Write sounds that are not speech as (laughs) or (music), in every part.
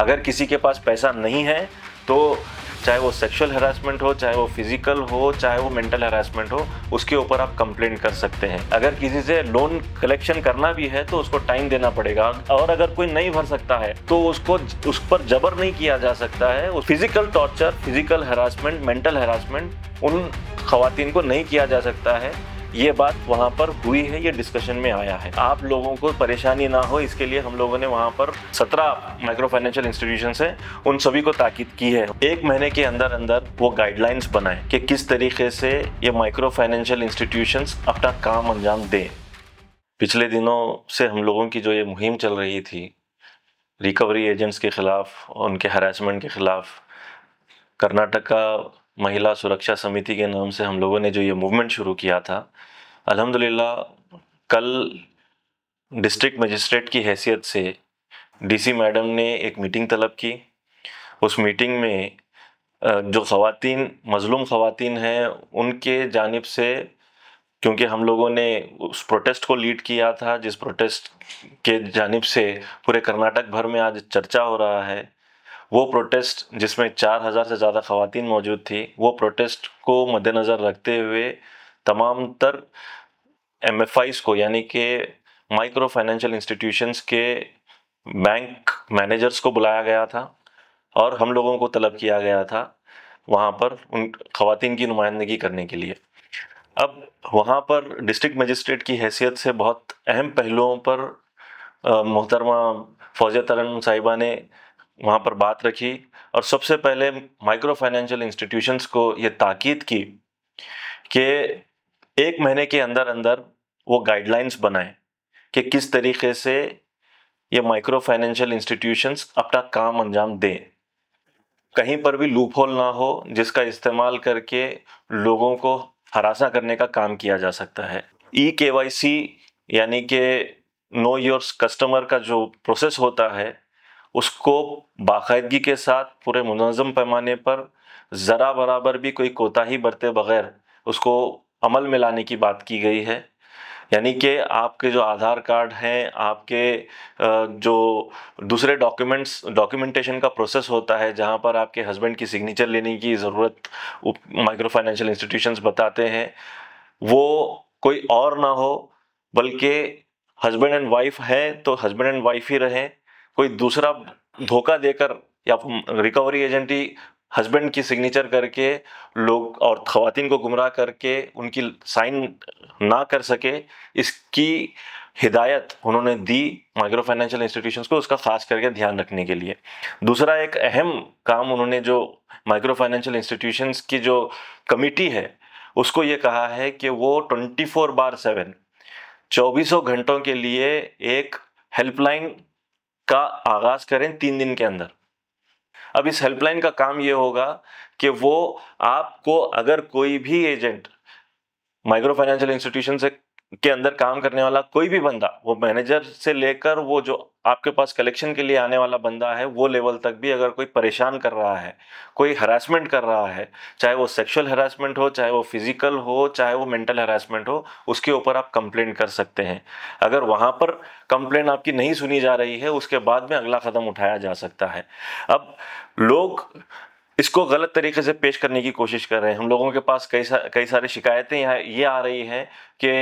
अगर किसी के पास पैसा नहीं है तो चाहे वो सेक्सुअल हरासमेंट हो चाहे वो फिजिकल हो चाहे वो मेंटल हरासमेंट हो उसके ऊपर आप कंप्लेंट कर सकते हैं अगर किसी से लोन कलेक्शन करना भी है तो उसको टाइम देना पड़ेगा और अगर कोई नहीं भर सकता है तो उसको उस पर जबर नहीं किया जा सकता है physical torture physical harassment mental harassment उन खुतिन को नहीं किया जा सकता है ये बात वहाँ पर हुई है ये डिस्कशन में आया है आप लोगों को परेशानी ना हो इसके लिए हम लोगों ने वहाँ पर सत्रह माइक्रो फाइनेंशियल इंस्टीट्यूशन है उन सभी को ताकीद की है एक महीने के अंदर अंदर वो गाइडलाइंस बनाए कि किस तरीके से ये माइक्रो फाइनेंशियल इंस्टीट्यूशन अपना काम अंजाम दें पिछले दिनों से हम लोगों की जो ये मुहिम चल रही थी रिकवरी एजेंट्स के खिलाफ उनके हरासमेंट के खिलाफ कर्नाटक का महिला सुरक्षा समिति के नाम से हम लोगों ने जो ये मूवमेंट शुरू किया था अल्हम्दुलिल्लाह कल डिस्ट्रिक्ट मजिस्ट्रेट की हैसियत से डीसी मैडम ने एक मीटिंग तलब की उस मीटिंग में जो खातन मज़लूम ख़वातीन हैं उनके जानब से क्योंकि हम लोगों ने उस प्रोटेस्ट को लीड किया था जिस प्रोटेस्ट के जानब से पूरे कर्नाटक भर में आज चर्चा हो रहा है वो प्रोटेस्ट जिसमें चार हज़ार से ज़्यादा खातन मौजूद थी वो प्रोटेस्ट को मद्देनज़र रखते हुए तमाम तर एम एफ को यानी कि माइक्रो फाइनेंशियल इंस्टीट्यूशंस के बैंक मैनेजर्स को बुलाया गया था और हम लोगों को तलब किया गया था वहाँ पर उन खातन की नुमाइंदगी करने के लिए अब वहाँ पर डिस्ट्रिक्ट मजिस्ट्रेट की हैसियत से बहुत अहम पहलुओं पर मोहतरमा फौज तरन साहिबा ने वहाँ पर बात रखी और सबसे पहले माइक्रो फाइनेंशियल इंस्टीट्यूशंस को ये ताकीद की कि एक महीने के अंदर अंदर वो गाइडलाइंस बनाएं कि किस तरीके से ये माइक्रो फाइनेंशियल इंस्टीट्यूशंस अपना काम अंजाम दें कहीं पर भी लूप होल ना हो जिसका इस्तेमाल करके लोगों को हरासा करने का काम किया जा सकता है ई के वाई सी यानी कि नो योर कस्टमर का जो प्रोसेस होता है उसको बाकायदगी के साथ पूरे मुनज़म पैमाने पर ज़रा बराबर भी कोई कोताही बरते बगैर उसको अमल में लाने की बात की गई है यानी कि आपके जो आधार कार्ड हैं आपके जो दूसरे डॉक्यूमेंट्स डॉक्यूमेंटेशन का प्रोसेस होता है जहां पर आपके हस्बैंड की सिग्नेचर लेने की ज़रूरत माइक्रो फाइनेंशियल इंस्टीट्यूशंस बताते हैं वो कोई और ना हो बल्कि हस्बैंड एंड वाइफ हैं तो हस्बैंड एंड वाइफ ही रहें कोई दूसरा धोखा देकर या रिकवरी एजेंट ही हस्बैंड की सिग्नेचर करके लोग और खातन को गुमराह करके उनकी साइन ना कर सके इसकी हिदायत उन्होंने दी माइक्रो फाइनेंशियल इंस्टीट्यूशंस को उसका खास करके ध्यान रखने के लिए दूसरा एक अहम काम उन्होंने जो माइक्रो फाइनेंशियल इंस्टीट्यूशंस की जो कमिटी है उसको ये कहा है कि वो 24 फोर बार सेवन चौबीसों घंटों के लिए एक हेल्पलाइन का आगाज करें तीन दिन के अंदर अब इस हेल्पलाइन का काम यह होगा कि वो आपको अगर कोई भी एजेंट माइक्रो फाइनेंशियल इंस्टीट्यूशन से के अंदर काम करने वाला कोई भी बंदा वो मैनेजर से लेकर वो जो आपके पास कलेक्शन के लिए आने वाला बंदा है वो लेवल तक भी अगर कोई परेशान कर रहा है कोई हरासमेंट कर रहा है चाहे वो सेक्सुअल हरासमेंट हो चाहे वो फिजिकल हो चाहे वो मेंटल हरासमेंट हो उसके ऊपर आप कंप्लेंट कर सकते हैं अगर वहाँ पर कंप्लेंट आपकी नहीं सुनी जा रही है उसके बाद में अगला कदम उठाया जा सकता है अब लोग इसको गलत तरीके से पेश करने की कोशिश कर रहे हैं हम लोगों के पास कई सा कई सारी शिकायतें यहाँ ये आ रही हैं कि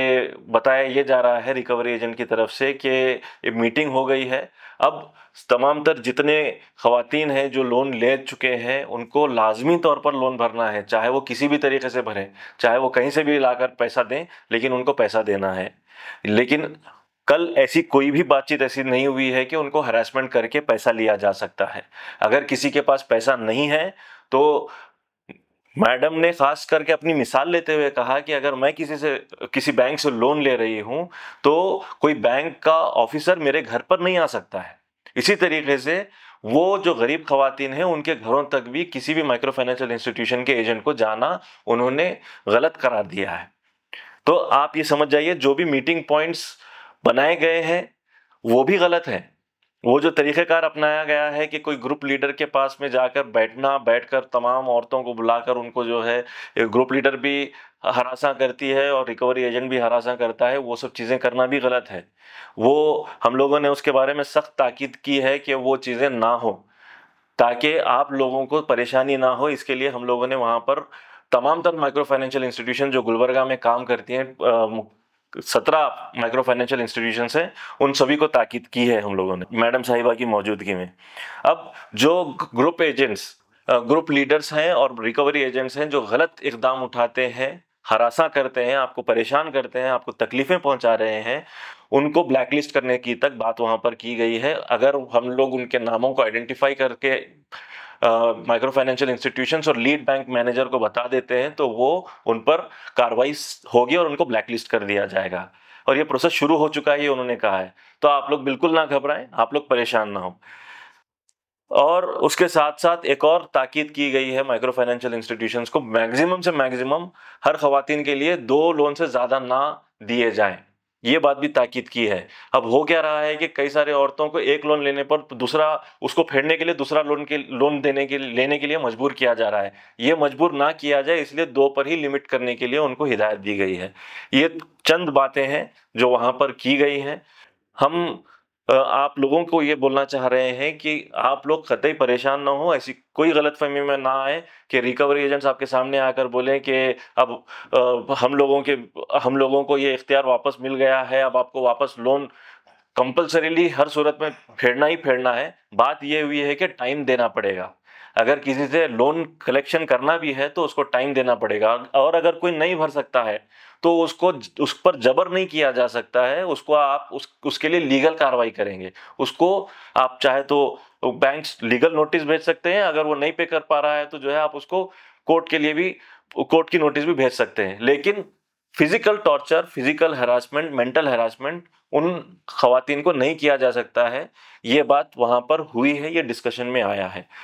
बताया ये जा रहा है रिकवरी एजेंट की तरफ से कि मीटिंग हो गई है अब तमाम तर जितने खातन हैं जो लोन ले चुके हैं उनको लाजमी तौर पर लोन भरना है चाहे वो किसी भी तरीके से भरें चाहे वो कहीं से भी लाकर पैसा दें लेकिन उनको पैसा देना है लेकिन कल ऐसी कोई भी बातचीत ऐसी नहीं हुई है कि उनको हरासमेंट करके पैसा लिया जा सकता है अगर किसी के पास पैसा नहीं है तो मैडम ने खास करके अपनी मिसाल लेते हुए कहा कि अगर मैं किसी से किसी बैंक से लोन ले रही हूं तो कोई बैंक का ऑफिसर मेरे घर पर नहीं आ सकता है इसी तरीके से वो जो गरीब खातन हैं उनके घरों तक भी किसी भी माइक्रो फाइनेंशियल इंस्टीट्यूशन के एजेंट को जाना उन्होंने गलत करार दिया है तो आप ये समझ जाइए जो भी मीटिंग पॉइंट्स बनाए गए हैं वो भी गलत है वो जो तरीक़ेकार अपनाया गया है कि कोई ग्रुप लीडर के पास में जाकर बैठना बैठकर तमाम औरतों को बुलाकर उनको जो है ग्रुप लीडर भी हरासा करती है और रिकवरी एजेंट भी हरासा करता है वो सब चीज़ें करना भी गलत है वो हम लोगों ने उसके बारे में सख्त ताकीद की है कि वो चीज़ें ना हो ताकि आप लोगों को परेशानी ना हो इसके लिए हम लोगों ने वहाँ पर तमाम तर माइक्रो फाइनेंशियल इंस्टीट्यूशन जो गुलबर्गा में काम करती हैं सत्रह माइक्रो फाइनेंशियल इंस्टीट्यूशन है उन सभी को ताकीद की है हम लोगों ने मैडम साहिबा की मौजूदगी में अब जो ग्रुप एजेंट्स ग्रुप लीडर्स हैं और रिकवरी एजेंट्स हैं जो गलत इकदाम उठाते हैं हरासा करते हैं आपको परेशान करते हैं आपको तकलीफें पहुंचा रहे हैं उनको ब्लैकलिस्ट करने की तक बात वहां पर की गई है अगर हम लोग उनके नामों को आइडेंटिफाई करके माइक्रो फाइनेंशियल इंस्टीट्यूशंस और लीड बैंक मैनेजर को बता देते हैं तो वो उन पर कार्रवाई होगी और उनको ब्लैकलिस्ट कर दिया जाएगा और ये प्रोसेस शुरू हो चुका है ये उन्होंने कहा है तो आप लोग बिल्कुल ना घबराएं आप लोग परेशान ना हो और उसके साथ साथ एक और ताकीद की गई है माइक्रो फाइनेंशियल इंस्टीट्यूशंस को मैक्सिमम से मैक्सिमम हर खातन के लिए दो लोन से ज़्यादा ना दिए जाएं ये बात भी ताकीद की है अब हो क्या रहा है कि कई सारे औरतों को एक लोन लेने पर दूसरा उसको फेरने के लिए दूसरा लोन के लोन देने के लेने के लिए मजबूर किया जा रहा है ये मजबूर ना किया जाए इसलिए दो पर ही लिमिट करने के लिए उनको हिदायत दी गई है ये चंद बातें हैं जो वहाँ पर की गई हैं हम आप लोगों को ये बोलना चाह रहे हैं कि आप लोग कतई परेशान ना हो ऐसी कोई गलत फहमी में ना आए कि रिकवरी एजेंट्स आपके सामने आकर बोलें कि अब हम लोगों के हम लोगों को ये इख्तियार वापस मिल गया है अब आपको वापस लोन कंपलसरीली हर सूरत में (laughs) फेरना ही फेरना है बात यह हुई है कि टाइम देना पड़ेगा अगर किसी से लोन कलेक्शन करना भी है तो उसको टाइम देना पड़ेगा और अगर कोई नहीं भर सकता है तो उसको उस पर जबर नहीं किया जा सकता है उसको आप उस उसके लिए लीगल कार्रवाई करेंगे उसको आप चाहे तो बैंक लीगल नोटिस भेज सकते हैं अगर वो नहीं पे कर पा रहा है तो जो है आप उसको कोर्ट के लिए भी कोर्ट की नोटिस भी भेज सकते हैं लेकिन physical torture physical harassment mental harassment उन खातन को नहीं किया जा सकता है ये बात वहाँ पर हुई है ये डिस्कशन में आया है